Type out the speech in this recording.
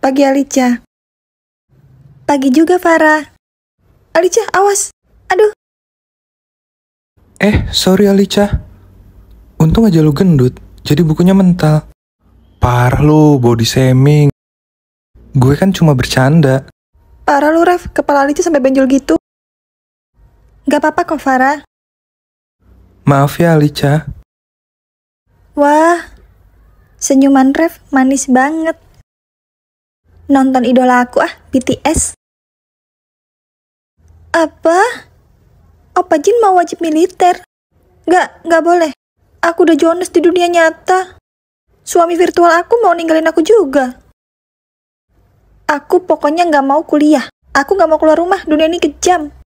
Pagi Alicia. Pagi juga Farah. Alicia, awas. Aduh. Eh, sorry Alicia. Untung aja lu gendut, jadi bukunya mental. Parah lu, body shaming. Gue kan cuma bercanda. Parah lu, Ref. Kepala Alicia sampai benjol gitu. Gak apa-apa kok, Farah. Maaf ya, Alicia. Wah, senyuman Ref manis banget. Nonton idola aku ah, BTS. Apa? Opa Jin mau wajib militer. Gak, gak boleh. Aku udah Jonas di dunia nyata. Suami virtual aku mau ninggalin aku juga. Aku pokoknya gak mau kuliah. Aku gak mau keluar rumah, dunia ini kejam.